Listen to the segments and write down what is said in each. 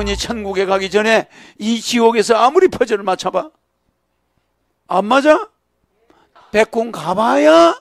여러분이 천국에 가기 전에 이 지옥에서 아무리 퍼즐을 맞춰봐. 안 맞아? 백궁 가봐야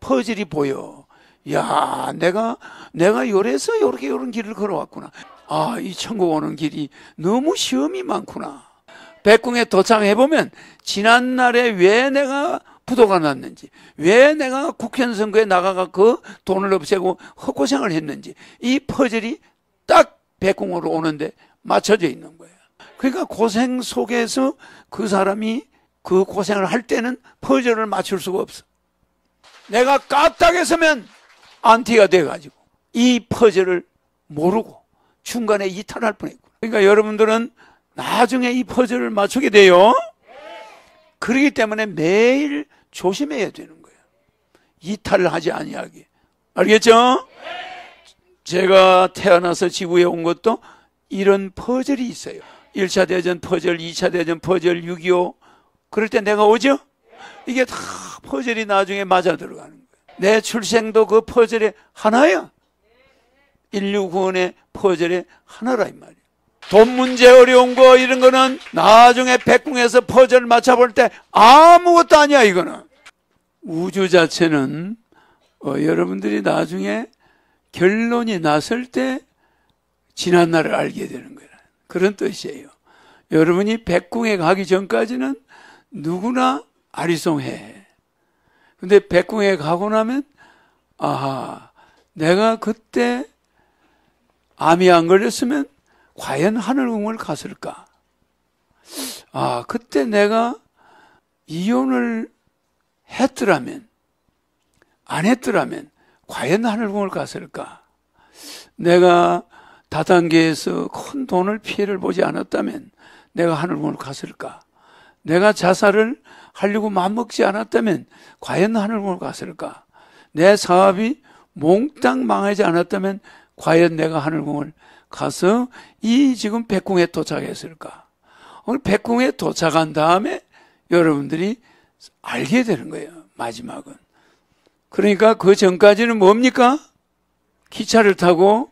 퍼즐이 보여. 야, 내가, 내가 요래서 요렇게 요런 길을 걸어왔구나. 아, 이 천국 오는 길이 너무 시험이 많구나. 백궁에 도착해보면, 지난날에 왜 내가 부도가 났는지, 왜 내가 국회의원 선거에 나가가 그 돈을 없애고 헛고생을 했는지, 이 퍼즐이 딱 백궁으로 오는데 맞춰져 있는 거예요. 그러니까 고생 속에서 그 사람이 그 고생을 할 때는 퍼즐을 맞출 수가 없어. 내가 까딱에 서면 안티가 돼가지고 이 퍼즐을 모르고 중간에 이탈할 뻔했고. 그러니까 여러분들은 나중에 이 퍼즐을 맞추게 돼요. 그러기 때문에 매일 조심해야 되는 거예요. 이탈을 하지 아니하게. 알겠죠? 제가 태어나서 지구에 온 것도 이런 퍼즐이 있어요. 1차 대전 퍼즐, 2차 대전 퍼즐, 6.25. 그럴 때 내가 오죠? 이게 다 퍼즐이 나중에 맞아 들어가는 거예요. 내 출생도 그 퍼즐의 하나야. 169원의 퍼즐의 하나라 이 말이야. 돈 문제 어려운 거 이런 거는 나중에 백궁에서 퍼즐 맞춰볼 때 아무것도 아니야 이거는. 우주 자체는 어, 여러분들이 나중에 결론이 났을 때 지난 날을 알게 되는 거예요. 그런 뜻이에요. 여러분이 백궁에 가기 전까지는 누구나 아리송해. 근데 백궁에 가고 나면 아하 내가 그때 암이 안 걸렸으면 과연 하늘궁을 갔을까? 아 그때 내가 이혼을 했더라면 안 했더라면 과연 하늘궁을 갔을까? 내가 다단계에서 큰 돈을 피해를 보지 않았다면 내가 하늘궁을 갔을까? 내가 자살을 하려고 마음먹지 않았다면 과연 하늘궁을 갔을까? 내 사업이 몽땅 망하지 않았다면 과연 내가 하늘궁을 가서 이 지금 백궁에 도착했을까? 오늘 백궁에 도착한 다음에 여러분들이 알게 되는 거예요. 마지막은. 그러니까 그 전까지는 뭡니까? 기차를 타고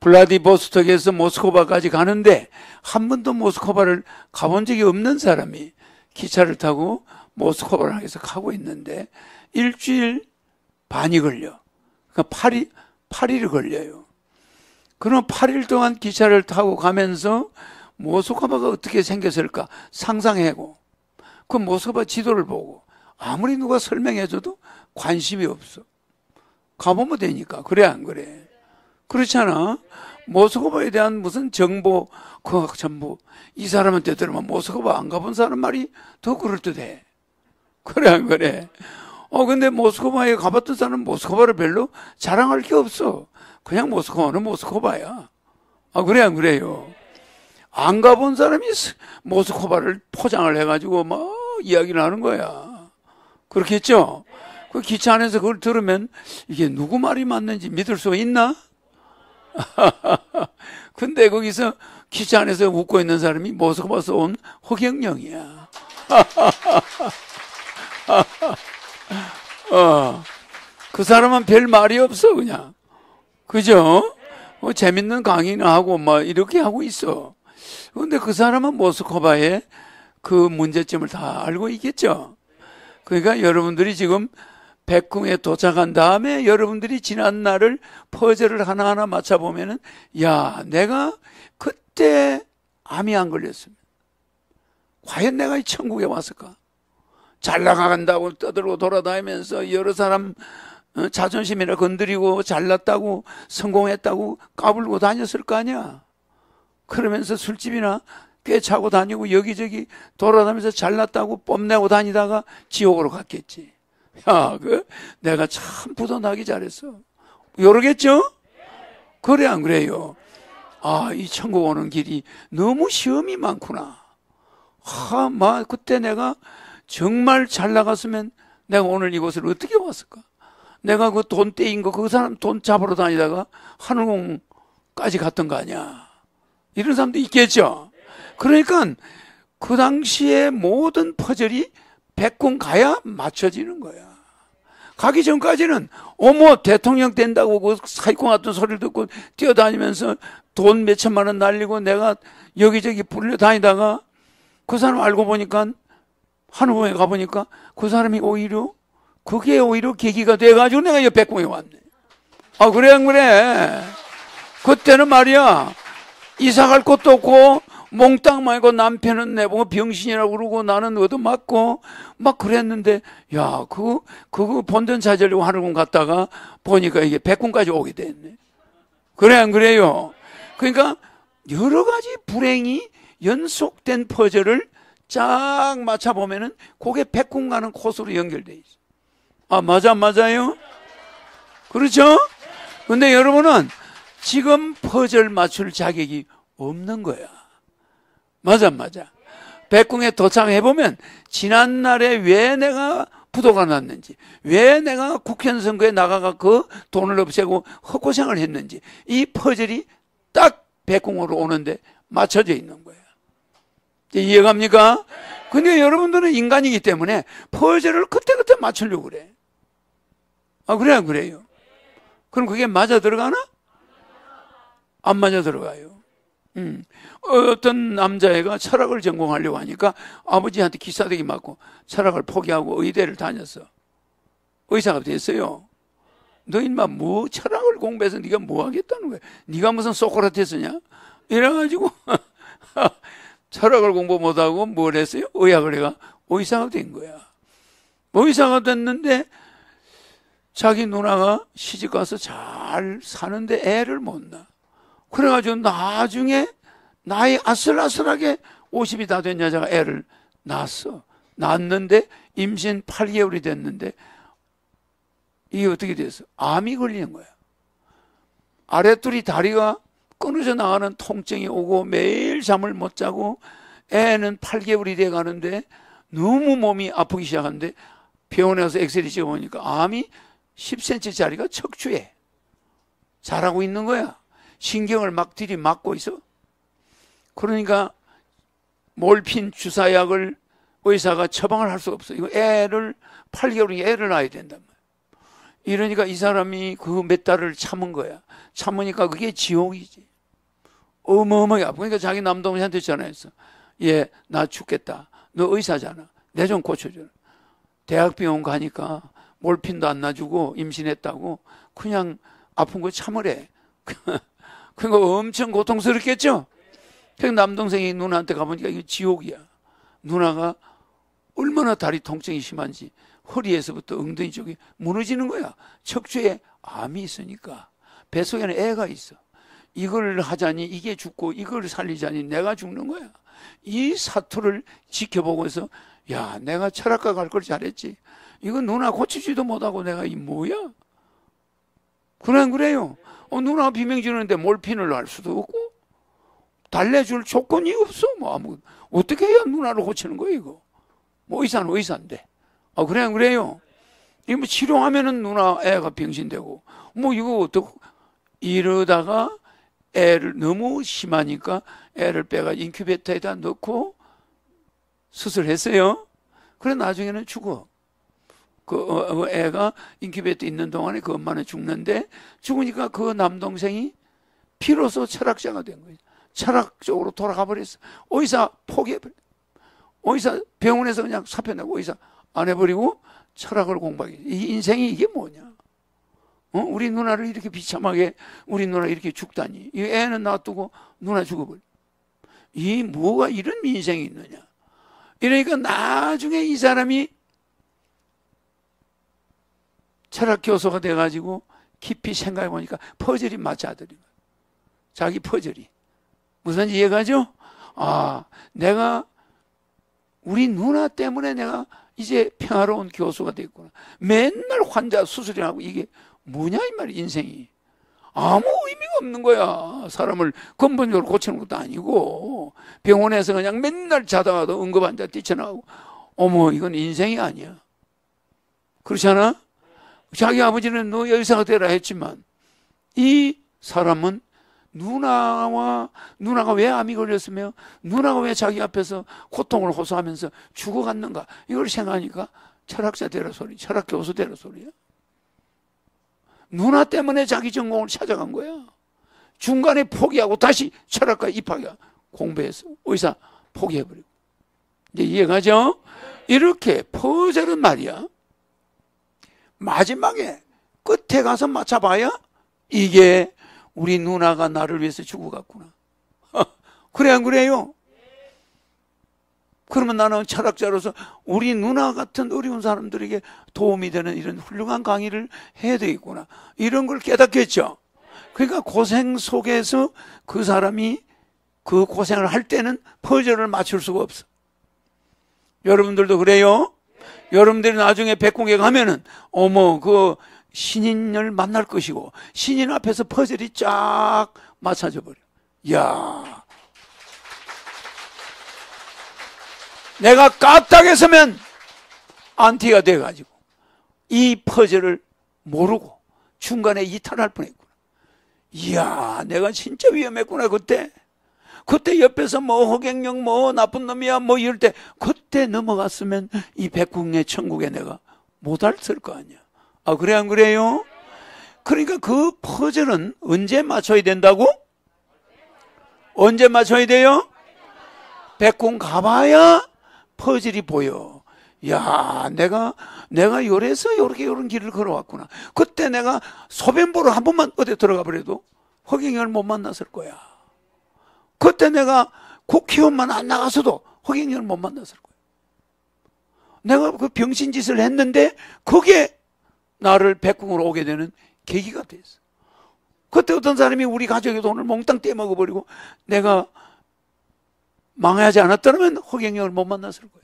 블라디보스톡에서 모스크바까지 가는데 한 번도 모스크바를 가본 적이 없는 사람이 기차를 타고 모스크바를 향해서 가고 있는데 일주일 반이 걸려. 그러니까 8일, 8일이 걸려요. 그럼 8일 동안 기차를 타고 가면서 모스크바가 어떻게 생겼을까 상상하고 그 모스크바 지도를 보고 아무리 누가 설명해줘도 관심이 없어. 가보면 되니까. 그래, 안 그래? 그렇잖아. 모스크바에 대한 무슨 정보, 과학 전부 이 사람한테 들으면 모스크바 안 가본 사람 말이 더 그럴듯해. 그래, 안 그래? 어, 근데 모스크바에 가봤던 사람은 모스크바를 별로 자랑할 게 없어. 그냥 모스크바는 모스크바야. 아, 그래, 안 그래요? 안 가본 사람이 모스크바를 포장을 해가지고 막 이야기를 하는 거야. 그렇겠죠? 그 기차 안에서 그걸 들으면 이게 누구 말이 맞는지 믿을 수 있나? 근데 거기서 기차 안에서 웃고 있는 사람이 모서봐서 스온 허경영이야. 어, 그 사람은 별 말이 없어 그냥. 그죠? 뭐 재밌는 강의나 하고 막 뭐 이렇게 하고 있어. 근데 그 사람은 모스크바의그 문제점을 다 알고 있겠죠. 그러니까 여러분들이 지금 백궁에 도착한 다음에 여러분들이 지난 날을 퍼즐을 하나하나 맞춰보면은, 야, 내가 그때 암이 안 걸렸습니다. 과연 내가 이 천국에 왔을까? 잘 나간다고 떠들고 돌아다니면서 여러 사람 어, 자존심이나 건드리고 잘났다고 성공했다고 까불고 다녔을 거 아니야. 그러면서 술집이나 꽤 차고 다니고 여기저기 돌아다니면서 잘났다고 뽐내고 다니다가 지옥으로 갔겠지. 야, 그 내가 참 부도나기 잘했어. 요러겠죠? 그래 안 그래요? 아, 이 천국 오는 길이 너무 시험이 많구나. 하, 마, 그때 내가 정말 잘 나갔으면 내가 오늘 이곳을 어떻게 왔을까? 내가 그 돈 떼인 거, 그 사람 돈 잡으러 다니다가 하늘공까지 갔던 거 아니야. 이런 사람도 있겠죠? 그러니까 그 당시에 모든 퍼즐이 백군 가야 맞춰지는 거야. 가기 전까지는 어머 대통령 된다고 그 사이코 같은 소리를 듣고 뛰어다니면서 돈 몇 천만 원 날리고 내가 여기저기 불려다니다가 그 사람 알고 보니까 한우에 가보니까 그 사람이 오히려 그게 오히려 계기가 돼가지고 내가 이백 공에 왔네. 아 그래 안 그래? 그때는 말이야 이사 갈 곳도 없고 몽땅 말고 남편은 내보고 병신이라고 그러고 나는 너도 맞고막 그랬는데 야 그 그거 본전 찾으려고 하는군 갔다가 보니까 이게 백군까지 오게 됐네 그래 안 그래요 그러니까 여러 가지 불행이 연속된 퍼즐을 쫙 맞춰보면은 그게 백군 가는 코스로 연결돼 있어 아 맞아 맞아요 그렇죠 근데 여러분은 지금 퍼즐 맞출 자격이 없는 거야 맞아 맞아. 백궁에 도착해보면 지난날에 왜 내가 부도가 났는지 왜 내가 국회의원 선거에 나가서그 돈을 없애고 헛고생을 했는지 이 퍼즐이 딱 백궁으로 오는데 맞춰져 있는 거예요. 이해갑니까? 근데 여러분들은 인간이기 때문에 퍼즐을 그때그때 맞추려고 그래. 아, 그래요, 그래요. 그럼 그게 맞아 들어가나? 안 맞아 들어가요. 음. 어떤 남자애가 철학을 전공하려고 하니까 아버지한테 기사대기 맞고 철학을 포기하고 의대를 다녔어. 의사가 됐어요. 너 인마 뭐 철학을 공부해서 네가 뭐 하겠다는 거야? 네가 무슨 소크라테스냐? 이래가지고 철학을 공부 못하고 뭘 했어요? 의학을 해가 의사가 된 거야. 의사가 됐는데 자기 누나가 시집가서 잘 사는데 애를 못 낳아. 그래가지고 나중에 나이 아슬아슬하게 50이 다 된 여자가 애를 낳았어. 낳았는데 임신 8개월이 됐는데 이게 어떻게 됐어? 암이 걸리는 거야. 아랫둘이 다리가 끊어져 나가는 통증이 오고 매일 잠을 못 자고 애는 8개월이 돼 가는데 너무 몸이 아프기 시작하는데 병원에 가서 엑스레이 찍어보니까 암이 10cm짜리가 척추에 자라고 있는 거야. 신경을 막 들이막고 있어. 그러니까 몰핀 주사약을 의사가 처방을 할수가 없어. 이거 애를 8개월이 애를 낳아야 된단 말이야. 이러니까 이 사람이 그 몇 달을 참은 거야. 참으니까 그게 지옥이지. 어마어마하게 아프. 그러니까 자기 남동생한테 전화했어. 얘, 나 죽겠다. 너 의사잖아. 내 좀고쳐줘 대학병원 가니까 몰핀도 안 놔주고 임신했다고 그냥 아픈 거 참으래. 그러니까 엄청 고통스럽겠죠? 그 남동생이 누나한테 가보니까 이거 지옥이야. 누나가 얼마나 다리 통증이 심한지 허리에서부터 엉덩이 쪽이 무너지는 거야. 척추에 암이 있으니까 배 속에는 애가 있어. 이걸 하자니 이게 죽고 이걸 살리자니 내가 죽는 거야. 이 사투를 지켜보고서 야 내가 철학과 갈 걸 잘했지. 이건 누나 고치지도 못하고 내가 이 뭐야? 그냥 그래요. 어, 누나 비명 지르는데 몰핀을 할 수도 없고 달래줄 조건이 없어. 뭐 아무 어떻게 해야 누나를 고치는 거야 이거? 뭐 의사는 의사인데. 아 그래 그래요? 이뭐 치료하면은 누나 애가 병신되고 뭐 이거 어떻게 이러다가 애를 너무 심하니까 애를 빼가 인큐베이터에다 넣고 수술했어요. 그래 나중에는 죽어. 그 어, 어, 애가 인큐베이터 있는 동안에 그 엄마는 죽는데 죽으니까 그 남동생이 피로서 철학자가 된 거예요. 철학적으로 돌아가 버렸어. 오사 포기해버려. 오사 병원에서 그냥 사표 내고 오사안 해버리고 철학을 공부하기. 이 인생이 이게 뭐냐? 어? 우리 누나를 이렇게 비참하게 우리 누나 이렇게 죽다니. 이 애는 놔두고 누나 죽어버려. 이 뭐가 이런 인생이 있느냐? 이러니까 나중에 이 사람이 철학 교수가 돼가지고 깊이 생각해 보니까 퍼즐이 맞아들인 거예요. 자기 퍼즐이 무슨 이해가죠? 아, 내가 우리 누나 때문에 내가 이제 평화로운 교수가 됐구나. 맨날 환자 수술이하고 이게 뭐냐 이 말이 인생이 아무 의미가 없는 거야. 사람을 근본적으로 고치는 것도 아니고 병원에서 그냥 맨날 자다가도 응급환자 뛰쳐나오고 어머 이건 인생이 아니야. 그렇지 않아? 자기 아버지는 너여사가 되라 했지만 이 사람은 누나와 누나가 왜 암이 걸렸으며 누나가 왜 자기 앞에서 고통을 호소하면서 죽어갔는가 이걸 생각하니까 철학자 되라 소리 철학 교수 되라 소리야 누나 때문에 자기 전공을 찾아간 거야 중간에 포기하고 다시 철학과 입학이야 공부해서 의사 포기해버리고 이제 이해가죠? 이렇게 포자는 말이야 마지막에 끝에 가서 맞춰봐야 이게 우리 누나가 나를 위해서 죽어갔구나. 그래 안 그래요? 그러면 나는 철학자로서 우리 누나 같은 어려운 사람들에게 도움이 되는 이런 훌륭한 강의를 해야 되겠구나. 이런 걸 깨닫겠죠. 그러니까 고생 속에서 그 사람이 그 고생을 할 때는 퍼즐을 맞출 수가 없어. 여러분들도 그래요? 여러분들이 나중에 백공에 가면은 어머 그 신인을 만날 것이고 신인 앞에서 퍼즐이 쫙 맞춰져 버려. 야. 내가 까딱에 서면 안티가 돼 가지고 이 퍼즐을 모르고 중간에 이탈할 뻔했구나. 이야, 내가 진짜 위험했구나 그때. 그때 옆에서 뭐 호갱령 뭐 나쁜 놈이야 뭐 이럴 때 그때 넘어갔으면 이 백국의 천국에 내가 못 알쓸 거 아니야. 아 그래 안 그래요? 그러니까 그 퍼즐은 언제 맞춰야 된다고? 언제 맞춰야 돼요? 백궁 가봐야 퍼즐이 보여. 야, 내가 내가 요래서 요렇게 요런 길을 걸어왔구나. 그때 내가 소변보러 한 번만 어디 들어가 버려도 허경영을 못 만났을 거야. 그때 내가 국회의원만 안 나가서도 허경영을 못 만났을 거예요. 내가 그 병신 짓을 했는데 그게 나를 백궁으로 오게 되는 계기가 됐어. 그때 어떤 사람이 우리 가족의 돈을 몽땅 떼먹어버리고 내가 망하지 않았더면 허경영을 못 만났을 거예요.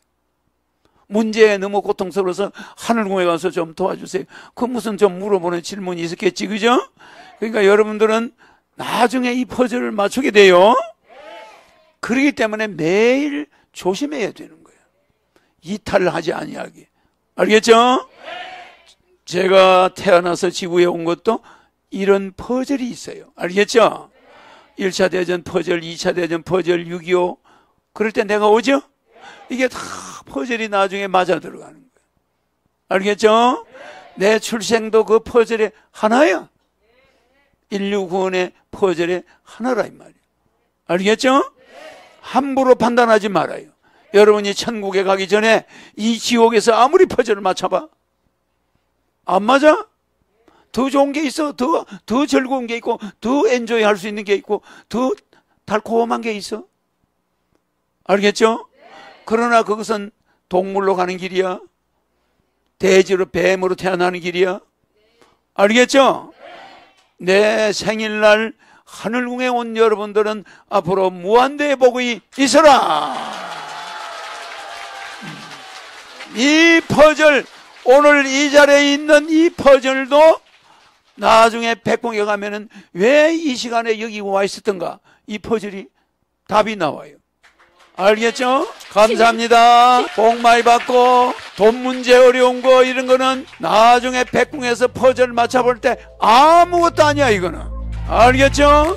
문제에 너무 고통스러워서 하늘공에 가서 좀 도와주세요. 그 무슨 좀 물어보는 질문이 있었겠지, 그죠? 그러니까 여러분들은 나중에 이 퍼즐을 맞추게 돼요. 그렇기 때문에 매일 조심해야 되는 거예요. 이탈을 하지 아니하기. 알겠죠? 제가 태어나서 지구에 온 것도 이런 퍼즐이 있어요. 알겠죠? 1차 대전 퍼즐, 2차 대전 퍼즐, 6.25. 그럴 때 내가 오죠? 이게 다 퍼즐이 나중에 맞아 들어가는 거예요. 알겠죠? 내 출생도 그 퍼즐의 하나야. 1 6 9 5의 퍼즐의 하나라, 이 말이야. 알겠죠? 함부로 판단하지 말아요. 여러분이 천국에 가기 전에 이 지옥에서 아무리 퍼즐을 맞춰봐. 안 맞아? 더 좋은 게 있어. 더, 더 즐거운 게 있고, 더 엔조이 할 수 있는 게 있고, 더 달콤한 게 있어. 알겠죠? 그러나 그것은 동물로 가는 길이야. 돼지로 뱀으로 태어나는 길이야. 알겠죠? 내 생일날 하늘궁에 온 여러분들은 앞으로 무한대의 복이 있어라. 이 퍼즐, 오늘 이 자리에 있는 이 퍼즐도 나중에 백봉에 가면은 왜 이 시간에 여기 와 있었던가? 이 퍼즐이 답이 나와요. 알겠죠? 감사합니다. 복 많이 받고 돈 문제 어려운 거 이런 거는 나중에 백궁에서 퍼즐 맞춰볼 때 아무것도 아니야 이거는. 알겠죠?